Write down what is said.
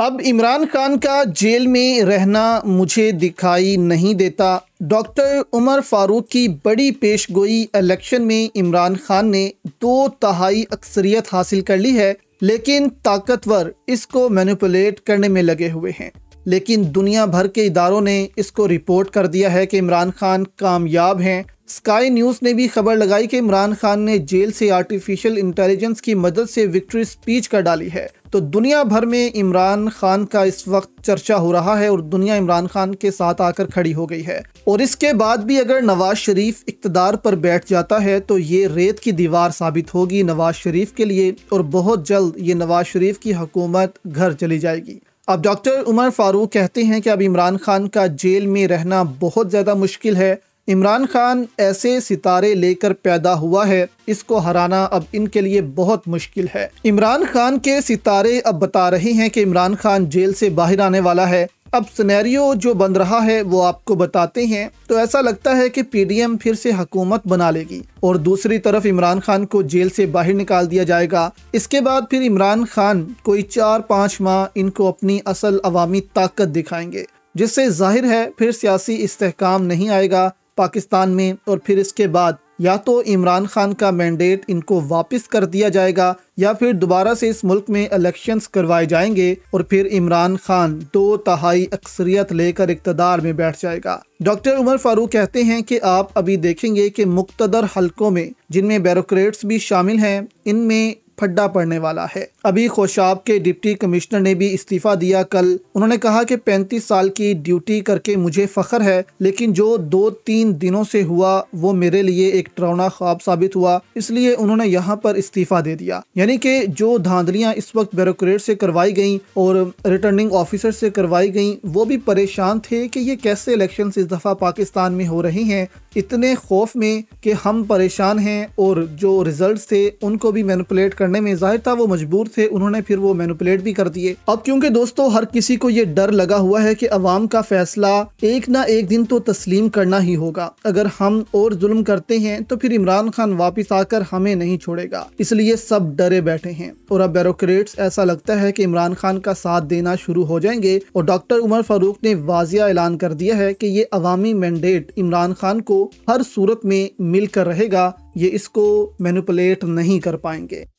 अब इमरान खान का जेल में रहना मुझे दिखाई नहीं देता डॉक्टर उमर फारूक की बड़ी पेश गोई इलेक्शन में इमरान खान ने दो तहाई अक्सरियत हासिल कर ली है लेकिन ताकतवर इसको मैनिपुलेट करने में लगे हुए हैं लेकिन दुनिया भर के इदारों ने इसको रिपोर्ट कर दिया है कि इमरान खान कामयाब हैं स्काई न्यूज़ ने भी खबर लगाई कि इमरान खान ने जेल से आर्टिफिशियल इंटेलिजेंस की मदद से विक्ट्री स्पीच कर डाली है तो दुनिया भर में इमरान खान का इस वक्त चर्चा हो रहा है और दुनिया इमरान खान के साथ आकर खड़ी हो गई है और इसके बाद भी अगर नवाज शरीफ इकतदार पर बैठ जाता है तो ये रेत की दीवार साबित होगी नवाज शरीफ के लिए और बहुत जल्द ये नवाज शरीफ की हुकूमत घर चली जाएगी अब डॉक्टर उमर फारूक कहते हैं कि अब इमरान खान का जेल में रहना बहुत ज़्यादा मुश्किल है इमरान खान ऐसे सितारे लेकर पैदा हुआ है इसको हराना अब इनके लिए बहुत मुश्किल है इमरान खान के सितारे अब बता रहे हैं कि इमरान खान जेल से बाहर आने वाला है अब सनेरियो जो बन रहा है वो आपको बताते हैं तो ऐसा लगता है कि पीडीएम फिर से हकूमत बना लेगी और दूसरी तरफ इमरान खान को जेल से बाहर निकाल दिया जाएगा इसके बाद फिर इमरान खान कोई चार पाँच माह इनको अपनी असल अवामी ताकत दिखाएंगे जिससे जाहिर है फिर सियासी इस्तेकाम नहीं आएगा पाकिस्तान में और फिर इसके बाद या तो इमरान खान का मैंडेट इनको वापस कर दिया जाएगा या फिर दोबारा से इस मुल्क में इलेक्शंस करवाए जाएंगे और फिर इमरान खान दो तहाई अक्सरियत लेकर इकतदार में बैठ जाएगा डॉक्टर उमर फारूक कहते हैं कि आप अभी देखेंगे कि मुख्तर हलकों में जिनमें बैरोक्रेट्स भी शामिल हैं इनमें फड्डा पड़ने वाला है अभी खोशाब के डिप्टी कमिश्नर ने भी इस्तीफ़ा दिया कल उन्होंने कहा कि 35 साल की ड्यूटी करके मुझे फ़ख्र है लेकिन जो दो तीन दिनों से हुआ वो मेरे लिए एक ट्रौना ख्वाब साबित हुआ इसलिए उन्होंने यहाँ पर इस्तीफ़ा दे दिया यानी कि जो धांधलियाँ इस वक्त ब्यूरोट से करवाई गई और रिटर्निंग ऑफिसर से करवाई गई वो भी परेशान थे कि ये कैसे इलेक्शन इस दफ़ा पाकिस्तान में हो रही हैं इतने खौफ में कि हम परेशान हैं और जो रिजल्ट थे उनको भी मैनिपुलेट करने में जाहिर था वो मजबूर थे उन्होंने फिर वो मैनुपलेट भी कर दिए अब क्योंकि दोस्तों हर किसी को ये डर लगा हुआ है कि अवाम का फैसला एक ना एक दिन तो तस्लीम करना ही होगा अगर हम और जुल्म करते हैं तो फिर इमरान खान वापिस आकर हमें नहीं छोड़ेगा इसलिए सब डरे बैठे हैं और अब बेरोक्रेट ऐसा लगता है की इमरान खान का साथ देना शुरू हो जाएंगे और डॉक्टर उमर फारूक ने वाजिया ऐलान कर दिया है की ये अवामी मैंडेट इमरान खान को हर सूरत में मिलकर रहेगा ये इसको मैनुपलेट नहीं कर पाएंगे